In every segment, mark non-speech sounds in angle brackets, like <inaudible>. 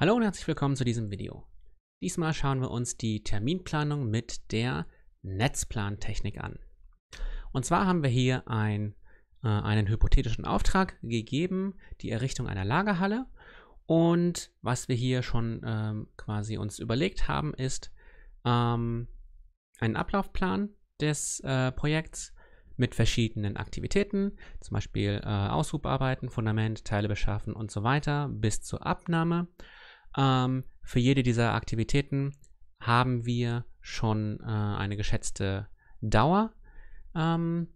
Hallo und herzlich willkommen zu diesem Video. Diesmal schauen wir uns die Terminplanung mit der Netzplantechnik an. Und zwar haben wir hier ein, äh, einen hypothetischen Auftrag gegeben, die Errichtung einer Lagerhalle. Und was wir hier schon ähm, quasi uns überlegt haben, ist ähm, einen Ablaufplan des äh, Projekts mit verschiedenen Aktivitäten, zum Beispiel äh, Aushubarbeiten, Fundament, Teile beschaffen und so weiter, bis zur Abnahme ähm, für jede dieser Aktivitäten haben wir schon äh, eine geschätzte Dauer. Ähm,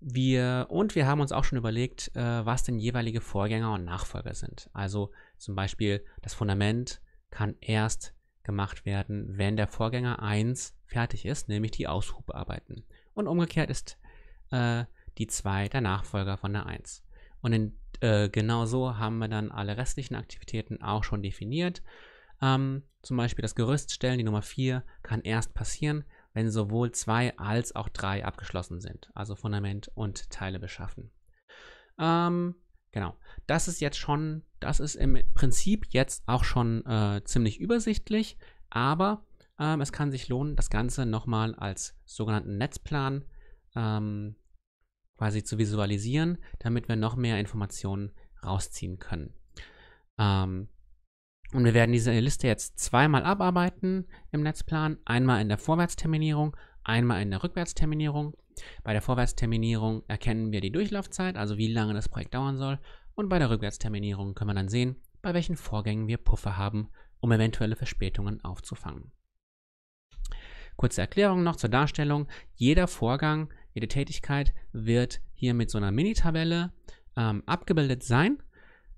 wir, und wir haben uns auch schon überlegt, äh, was denn jeweilige Vorgänger und Nachfolger sind. Also zum Beispiel das Fundament kann erst gemacht werden, wenn der Vorgänger 1 fertig ist, nämlich die Aushubarbeiten. Und umgekehrt ist äh, die 2 der Nachfolger von der 1. Und in, äh, genau so haben wir dann alle restlichen Aktivitäten auch schon definiert. Ähm, zum Beispiel das Gerüststellen, die Nummer 4, kann erst passieren, wenn sowohl zwei als auch drei abgeschlossen sind, also Fundament und Teile beschaffen. Ähm, genau, das ist jetzt schon, das ist im Prinzip jetzt auch schon äh, ziemlich übersichtlich, aber ähm, es kann sich lohnen, das Ganze nochmal als sogenannten Netzplan ähm, quasi zu visualisieren, damit wir noch mehr Informationen rausziehen können. Ähm, und wir werden diese Liste jetzt zweimal abarbeiten im Netzplan. Einmal in der Vorwärtsterminierung, einmal in der Rückwärtsterminierung. Bei der Vorwärtsterminierung erkennen wir die Durchlaufzeit, also wie lange das Projekt dauern soll. Und bei der Rückwärtsterminierung können wir dann sehen, bei welchen Vorgängen wir Puffer haben, um eventuelle Verspätungen aufzufangen. Kurze Erklärung noch zur Darstellung. Jeder Vorgang jede Tätigkeit wird hier mit so einer Mini-Tabelle ähm, abgebildet sein,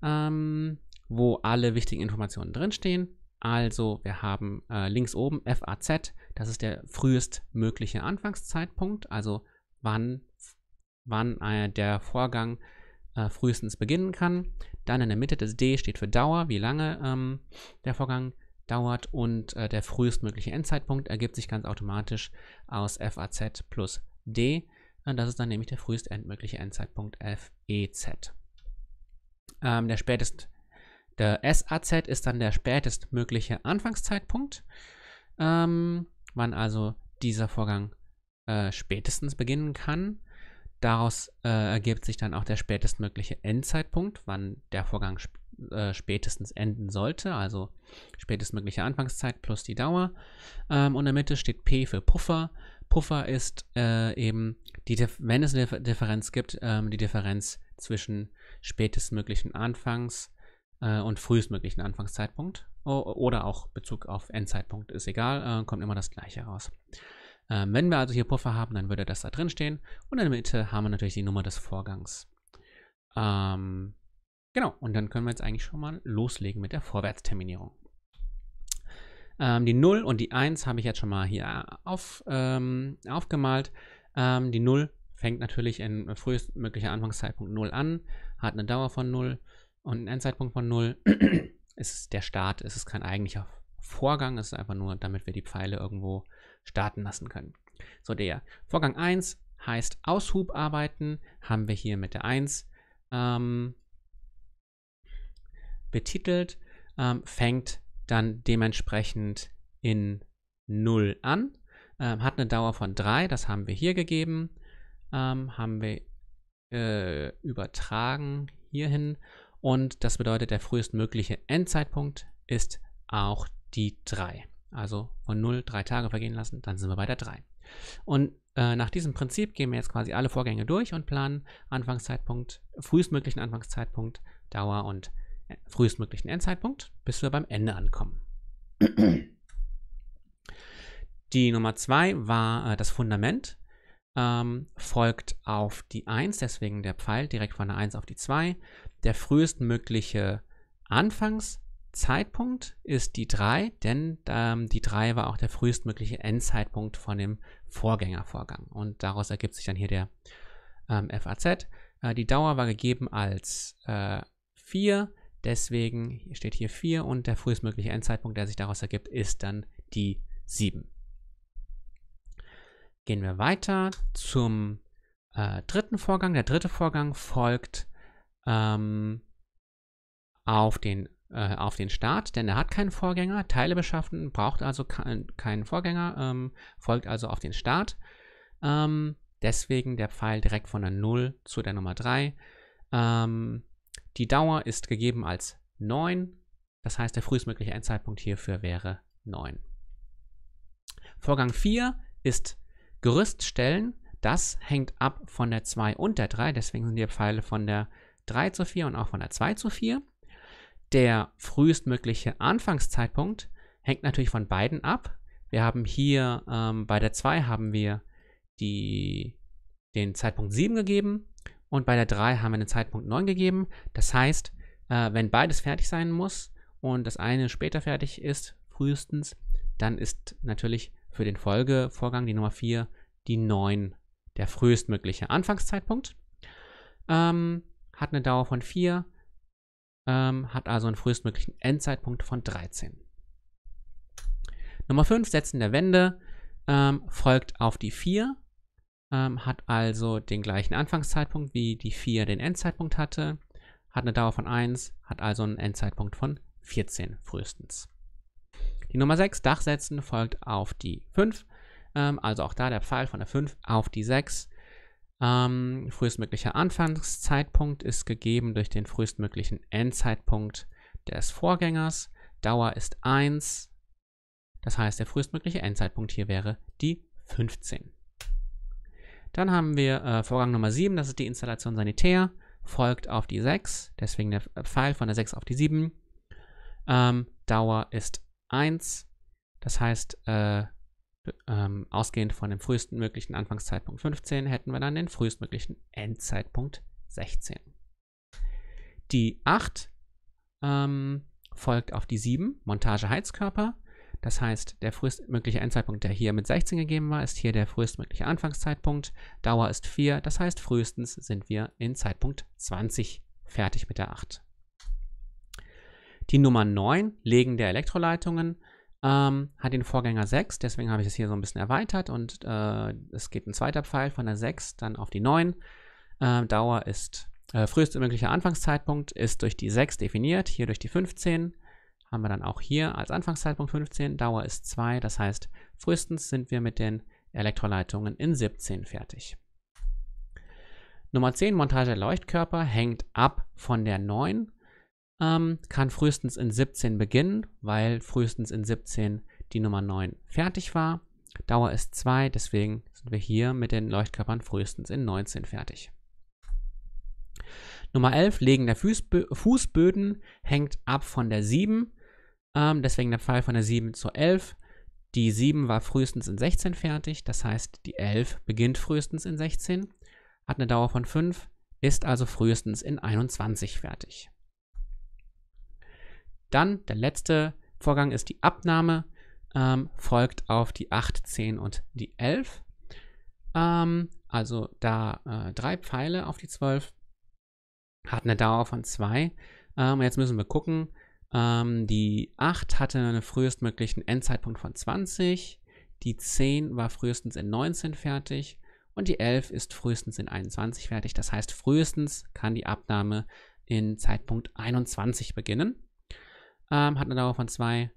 ähm, wo alle wichtigen Informationen drinstehen. Also wir haben äh, links oben FAZ, das ist der frühestmögliche Anfangszeitpunkt, also wann, wann äh, der Vorgang äh, frühestens beginnen kann. Dann in der Mitte des D steht für Dauer, wie lange ähm, der Vorgang dauert und äh, der frühestmögliche Endzeitpunkt ergibt sich ganz automatisch aus FAZ plus D. Und äh, das ist dann nämlich der frühestendmögliche Endzeitpunkt FEZ. Ähm, der spätest, der SAZ ist dann der spätestmögliche Anfangszeitpunkt, ähm, wann also dieser Vorgang äh, spätestens beginnen kann. Daraus äh, ergibt sich dann auch der spätestmögliche Endzeitpunkt, wann der Vorgang sp äh, spätestens enden sollte, also spätestmögliche Anfangszeit plus die Dauer. Ähm, und in der Mitte steht P für Puffer Puffer ist äh, eben, die, wenn es eine Differenz gibt, ähm, die Differenz zwischen spätestmöglichen Anfangs- äh, und frühestmöglichen Anfangszeitpunkt oder auch Bezug auf Endzeitpunkt, ist egal, äh, kommt immer das gleiche raus. Ähm, wenn wir also hier Puffer haben, dann würde das da drin stehen und in der Mitte haben wir natürlich die Nummer des Vorgangs. Ähm, genau, und dann können wir jetzt eigentlich schon mal loslegen mit der Vorwärtsterminierung. Ähm, die 0 und die 1 habe ich jetzt schon mal hier äh, auf, ähm, aufgemalt. Ähm, die 0 fängt natürlich in frühestmöglicher Anfangszeitpunkt 0 an, hat eine Dauer von 0 und einen Endzeitpunkt von 0. <clears throat> es ist der Start, es ist kein eigentlicher Vorgang, es ist einfach nur, damit wir die Pfeile irgendwo starten lassen können. So, der Vorgang 1 heißt Aushubarbeiten, haben wir hier mit der 1 ähm, betitelt, ähm, fängt dann dementsprechend in 0 an. Ähm, hat eine Dauer von 3, das haben wir hier gegeben. Ähm, haben wir äh, übertragen hierhin. Und das bedeutet, der frühestmögliche Endzeitpunkt ist auch die 3. Also von 0 drei Tage vergehen lassen, dann sind wir bei der 3. Und äh, nach diesem Prinzip gehen wir jetzt quasi alle Vorgänge durch und planen Anfangszeitpunkt, frühestmöglichen Anfangszeitpunkt, Dauer und frühestmöglichen Endzeitpunkt, bis wir beim Ende ankommen. <clears throat> Die Nummer 2 war äh, das Fundament, ähm, folgt auf die 1, deswegen der Pfeil direkt von der 1 auf die 2. Der frühestmögliche Anfangszeitpunkt ist die 3, denn ähm, die 3 war auch der frühestmögliche Endzeitpunkt von dem Vorgängervorgang. Und daraus ergibt sich dann hier der ähm, FAZ. Äh, die Dauer war gegeben als äh, 4. Deswegen steht hier 4 und der frühestmögliche Endzeitpunkt, der sich daraus ergibt, ist dann die 7. Gehen wir weiter zum äh, dritten Vorgang. Der dritte Vorgang folgt ähm, auf, den, äh, auf den Start, denn er hat keinen Vorgänger. Teile beschaffen braucht also kein, keinen Vorgänger, ähm, folgt also auf den Start. Ähm, deswegen der Pfeil direkt von der 0 zu der Nummer 3. Ähm, die Dauer ist gegeben als 9. Das heißt, der frühestmögliche Endzeitpunkt hierfür wäre 9. Vorgang 4 ist Gerüststellen, Das hängt ab von der 2 und der 3. Deswegen sind die Pfeile von der 3 zu 4 und auch von der 2 zu 4. Der frühestmögliche Anfangszeitpunkt hängt natürlich von beiden ab. Wir haben hier ähm, bei der 2 haben wir die, den Zeitpunkt 7 gegeben und bei der 3 haben wir einen Zeitpunkt 9 gegeben. Das heißt, äh, wenn beides fertig sein muss und das eine später fertig ist, frühestens, dann ist natürlich für den Folgevorgang die Nummer 4 die 9 der frühestmögliche Anfangszeitpunkt. Ähm, hat eine Dauer von 4, ähm, hat also einen frühestmöglichen Endzeitpunkt von 13. Nummer 5, Setzen der Wende ähm, folgt auf die 4 ähm, hat also den gleichen Anfangszeitpunkt, wie die 4 den Endzeitpunkt hatte, hat eine Dauer von 1, hat also einen Endzeitpunkt von 14 frühestens. Die Nummer 6, Dachsetzen, folgt auf die 5, ähm, also auch da der Pfeil von der 5 auf die 6. Ähm, frühestmöglicher Anfangszeitpunkt ist gegeben durch den frühestmöglichen Endzeitpunkt des Vorgängers. Dauer ist 1, das heißt der frühestmögliche Endzeitpunkt hier wäre die 15. Dann haben wir äh, Vorgang Nummer 7, das ist die Installation sanitär, folgt auf die 6, deswegen der äh, Pfeil von der 6 auf die 7. Ähm, Dauer ist 1, das heißt, äh, ähm, ausgehend von dem frühesten möglichen Anfangszeitpunkt 15 hätten wir dann den frühestmöglichen Endzeitpunkt 16. Die 8 ähm, folgt auf die 7, Montage Heizkörper. Das heißt, der frühestmögliche Endzeitpunkt, der hier mit 16 gegeben war, ist hier der frühestmögliche Anfangszeitpunkt. Dauer ist 4, das heißt, frühestens sind wir in Zeitpunkt 20 fertig mit der 8. Die Nummer 9, Legen der Elektroleitungen, ähm, hat den Vorgänger 6, deswegen habe ich es hier so ein bisschen erweitert und äh, es geht ein zweiter Pfeil von der 6 dann auf die 9. Äh, Dauer ist, äh, frühestmöglicher Anfangszeitpunkt ist durch die 6 definiert, hier durch die 15 haben wir dann auch hier als Anfangszeitpunkt 15, Dauer ist 2, das heißt frühestens sind wir mit den Elektroleitungen in 17 fertig. Nummer 10, Montage der Leuchtkörper hängt ab von der 9, ähm, kann frühestens in 17 beginnen, weil frühestens in 17 die Nummer 9 fertig war. Dauer ist 2, deswegen sind wir hier mit den Leuchtkörpern frühestens in 19 fertig. Nummer 11, Legen der Fußbö Fußböden hängt ab von der 7, ähm, deswegen der Pfeil von der 7 zur 11. Die 7 war frühestens in 16 fertig, das heißt, die 11 beginnt frühestens in 16, hat eine Dauer von 5, ist also frühestens in 21 fertig. Dann der letzte Vorgang ist die Abnahme, ähm, folgt auf die 8, 10 und die 11. Ähm, also da äh, drei Pfeile auf die 12, hat eine Dauer von 2. Ähm, jetzt müssen wir gucken, ähm, die 8 hatte einen frühestmöglichen Endzeitpunkt von 20. Die 10 war frühestens in 19 fertig. Und die 11 ist frühestens in 21 fertig. Das heißt, frühestens kann die Abnahme in Zeitpunkt 21 beginnen. Ähm, hat eine Dauer von 2.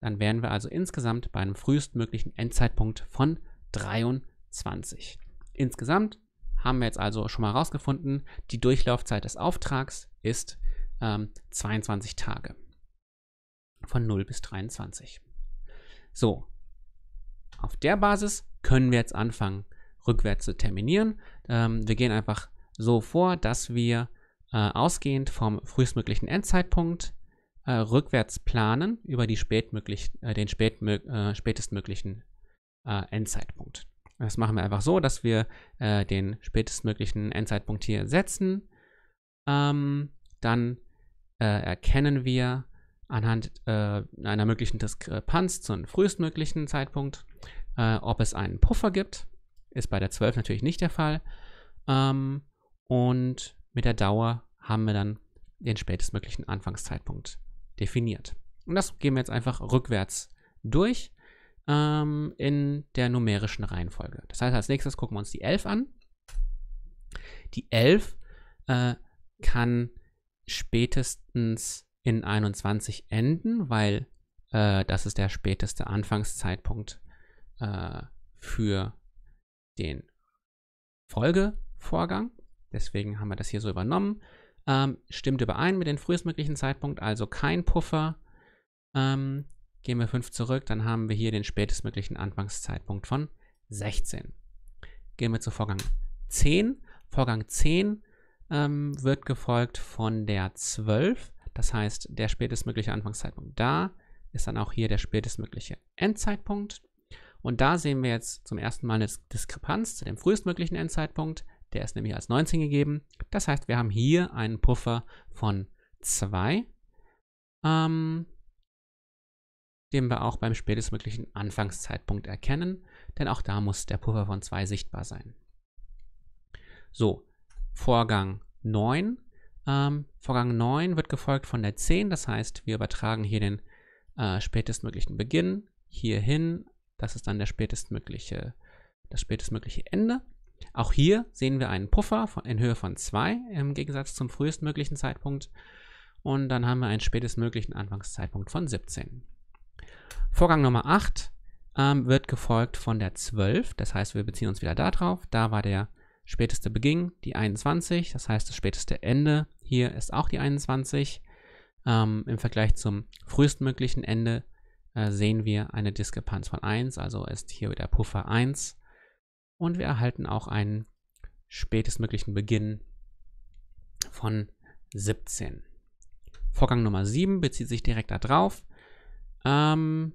Dann wären wir also insgesamt bei einem frühestmöglichen Endzeitpunkt von 23. Insgesamt haben wir jetzt also schon mal herausgefunden, die Durchlaufzeit des Auftrags ist ähm, 22 Tage von 0 bis 23. So, auf der Basis können wir jetzt anfangen, rückwärts zu terminieren. Ähm, wir gehen einfach so vor, dass wir äh, ausgehend vom frühestmöglichen Endzeitpunkt äh, rückwärts planen über die spätmöglich, äh, den spätmö äh, spätestmöglichen äh, Endzeitpunkt. Das machen wir einfach so, dass wir äh, den spätestmöglichen Endzeitpunkt hier setzen. Ähm, dann erkennen wir anhand äh, einer möglichen Diskrepanz zum frühestmöglichen Zeitpunkt, äh, ob es einen Puffer gibt. Ist bei der 12 natürlich nicht der Fall. Ähm, und mit der Dauer haben wir dann den spätestmöglichen Anfangszeitpunkt definiert. Und das gehen wir jetzt einfach rückwärts durch ähm, in der numerischen Reihenfolge. Das heißt, als nächstes gucken wir uns die 11 an. Die 11 äh, kann spätestens in 21 enden, weil äh, das ist der späteste Anfangszeitpunkt äh, für den Folgevorgang. Deswegen haben wir das hier so übernommen. Ähm, stimmt überein mit dem frühestmöglichen Zeitpunkt, also kein Puffer. Ähm, gehen wir 5 zurück, dann haben wir hier den spätestmöglichen Anfangszeitpunkt von 16. Gehen wir zu Vorgang 10. Vorgang 10 ähm, wird gefolgt von der 12. Das heißt, der spätestmögliche Anfangszeitpunkt da ist dann auch hier der spätestmögliche Endzeitpunkt. Und da sehen wir jetzt zum ersten Mal eine Diskrepanz zu dem frühestmöglichen Endzeitpunkt. Der ist nämlich als 19 gegeben. Das heißt, wir haben hier einen Puffer von 2, ähm, den wir auch beim spätestmöglichen Anfangszeitpunkt erkennen, denn auch da muss der Puffer von 2 sichtbar sein. So, Vorgang 9 ähm, Vorgang 9 wird gefolgt von der 10, das heißt, wir übertragen hier den äh, spätestmöglichen Beginn hierhin. Das ist dann der spätestmögliche, das spätestmögliche Ende. Auch hier sehen wir einen Puffer von, in Höhe von 2 im Gegensatz zum frühestmöglichen Zeitpunkt. Und dann haben wir einen spätestmöglichen Anfangszeitpunkt von 17. Vorgang Nummer 8 ähm, wird gefolgt von der 12, das heißt, wir beziehen uns wieder darauf. Da war der Späteste Beginn die 21, das heißt das späteste Ende hier ist auch die 21. Ähm, Im Vergleich zum frühestmöglichen Ende äh, sehen wir eine Diskrepanz von 1, also ist hier wieder Puffer 1. Und wir erhalten auch einen spätestmöglichen Beginn von 17. Vorgang Nummer 7 bezieht sich direkt darauf. Ähm,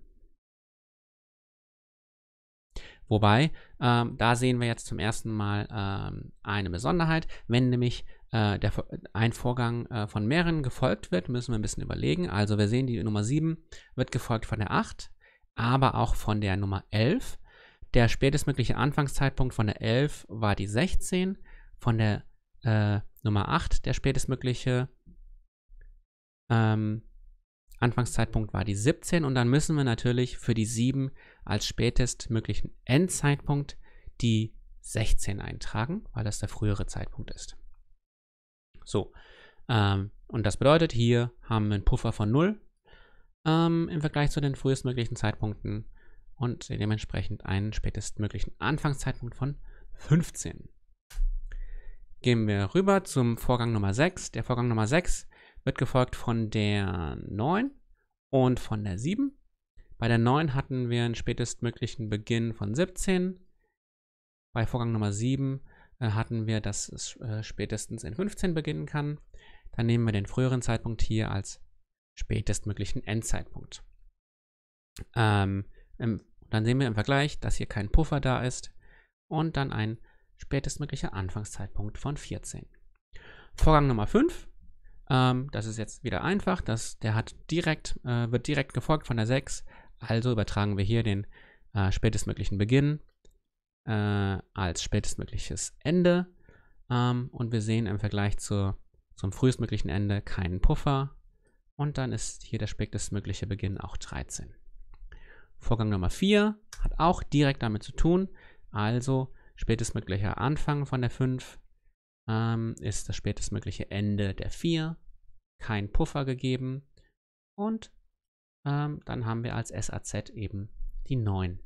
Wobei, ähm, da sehen wir jetzt zum ersten Mal ähm, eine Besonderheit, wenn nämlich äh, der, ein Vorgang äh, von mehreren gefolgt wird, müssen wir ein bisschen überlegen. Also wir sehen, die Nummer 7 wird gefolgt von der 8, aber auch von der Nummer 11. Der spätestmögliche Anfangszeitpunkt von der 11 war die 16, von der äh, Nummer 8 der spätestmögliche ähm, Anfangszeitpunkt war die 17 und dann müssen wir natürlich für die 7 als spätestmöglichen Endzeitpunkt die 16 eintragen, weil das der frühere Zeitpunkt ist. So, ähm, und das bedeutet, hier haben wir einen Puffer von 0 ähm, im Vergleich zu den frühestmöglichen Zeitpunkten und dementsprechend einen spätestmöglichen Anfangszeitpunkt von 15. Gehen wir rüber zum Vorgang Nummer 6. Der Vorgang Nummer 6 ist, wird gefolgt von der 9 und von der 7. Bei der 9 hatten wir einen spätestmöglichen Beginn von 17. Bei Vorgang Nummer 7 äh, hatten wir, dass es äh, spätestens in 15 beginnen kann. Dann nehmen wir den früheren Zeitpunkt hier als spätestmöglichen Endzeitpunkt. Ähm, im, dann sehen wir im Vergleich, dass hier kein Puffer da ist und dann ein spätestmöglicher Anfangszeitpunkt von 14. Vorgang Nummer 5 ähm, das ist jetzt wieder einfach. Das, der hat direkt, äh, wird direkt gefolgt von der 6. Also übertragen wir hier den äh, spätestmöglichen Beginn äh, als spätestmögliches Ende. Ähm, und wir sehen im Vergleich zur, zum frühestmöglichen Ende keinen Puffer. Und dann ist hier der spätestmögliche Beginn auch 13. Vorgang Nummer 4 hat auch direkt damit zu tun. Also spätestmöglicher Anfang von der 5 ähm, ist das spätestmögliche Ende der 4 keinen Puffer gegeben. Und ähm, dann haben wir als SAZ eben die 9.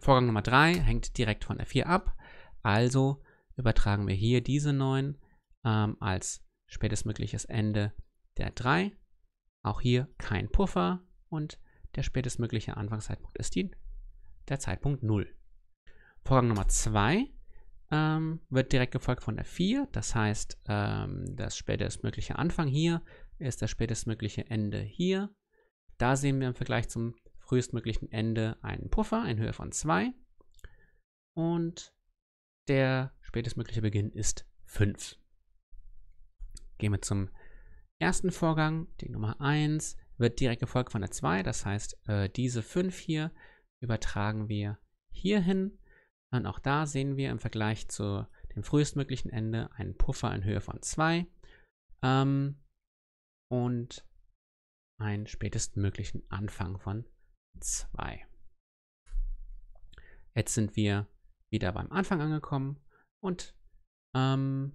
Vorgang Nummer 3 hängt direkt von F4 ab. Also übertragen wir hier diese 9 ähm, als spätestmögliches Ende der 3. Auch hier kein Puffer und der spätestmögliche Anfangszeitpunkt ist die, der Zeitpunkt 0. Vorgang Nummer 2 ähm, wird direkt gefolgt von der 4. Das heißt, ähm, das spätestmögliche Anfang hier ist das spätestmögliche Ende hier. Da sehen wir im Vergleich zum frühestmöglichen Ende einen Puffer in Höhe von 2. Und der spätestmögliche Beginn ist 5. Gehen wir zum ersten Vorgang. Die Nummer 1 wird direkt gefolgt von der 2. Das heißt, äh, diese 5 hier übertragen wir hier hin und auch da sehen wir im Vergleich zu dem frühestmöglichen Ende einen Puffer in Höhe von 2 ähm, und einen spätestmöglichen Anfang von 2. Jetzt sind wir wieder beim Anfang angekommen und ähm,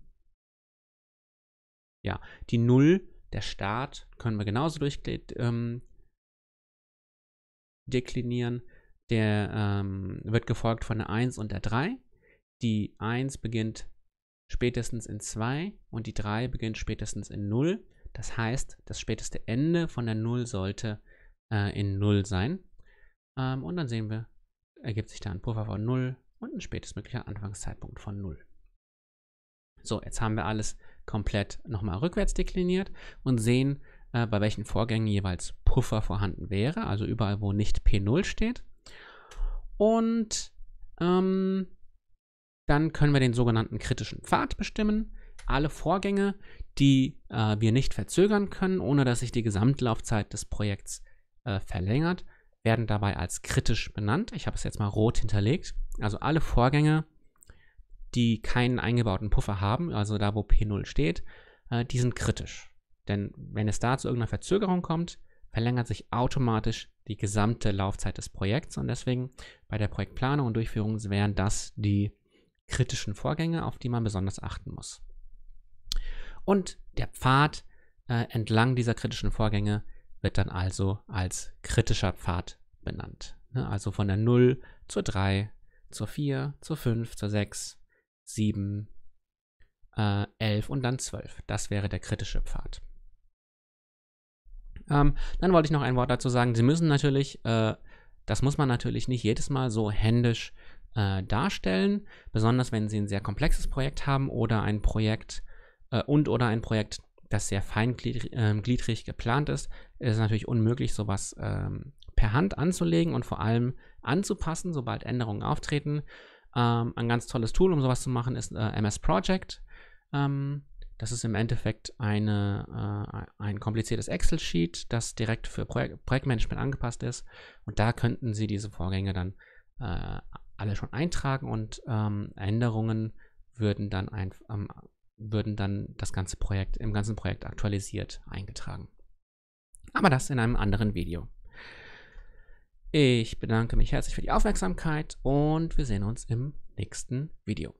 ja, die 0, der Start, können wir genauso durch ähm, deklinieren. Der ähm, wird gefolgt von der 1 und der 3. Die 1 beginnt spätestens in 2 und die 3 beginnt spätestens in 0. Das heißt, das späteste Ende von der 0 sollte äh, in 0 sein. Ähm, und dann sehen wir, ergibt sich da ein Puffer von 0 und ein spätestmöglicher Anfangszeitpunkt von 0. So, jetzt haben wir alles komplett nochmal rückwärts dekliniert und sehen, äh, bei welchen Vorgängen jeweils Puffer vorhanden wäre. Also überall, wo nicht P0 steht, und ähm, dann können wir den sogenannten kritischen Pfad bestimmen. Alle Vorgänge, die äh, wir nicht verzögern können, ohne dass sich die Gesamtlaufzeit des Projekts äh, verlängert, werden dabei als kritisch benannt. Ich habe es jetzt mal rot hinterlegt. Also alle Vorgänge, die keinen eingebauten Puffer haben, also da wo P0 steht, äh, die sind kritisch. Denn wenn es da zu irgendeiner Verzögerung kommt, verlängert sich automatisch die gesamte Laufzeit des Projekts und deswegen bei der Projektplanung und Durchführung wären das die kritischen Vorgänge, auf die man besonders achten muss. Und der Pfad äh, entlang dieser kritischen Vorgänge wird dann also als kritischer Pfad benannt. Ne? Also von der 0 zur 3, zur 4, zur 5, zur 6, 7, äh, 11 und dann 12. Das wäre der kritische Pfad. Ähm, dann wollte ich noch ein Wort dazu sagen. Sie müssen natürlich, äh, das muss man natürlich nicht jedes Mal so händisch äh, darstellen, besonders wenn Sie ein sehr komplexes Projekt haben oder ein Projekt äh, und oder ein Projekt, das sehr feingliedrig ähm, geplant ist, ist es natürlich unmöglich, sowas ähm, per Hand anzulegen und vor allem anzupassen, sobald Änderungen auftreten. Ähm, ein ganz tolles Tool, um sowas zu machen, ist äh, MS Project. Ähm, das ist im Endeffekt eine, äh, ein kompliziertes Excel-Sheet, das direkt für Projek Projektmanagement angepasst ist. Und da könnten Sie diese Vorgänge dann äh, alle schon eintragen und ähm, Änderungen würden dann, ein, ähm, würden dann das ganze Projekt, im ganzen Projekt aktualisiert eingetragen. Aber das in einem anderen Video. Ich bedanke mich herzlich für die Aufmerksamkeit und wir sehen uns im nächsten Video.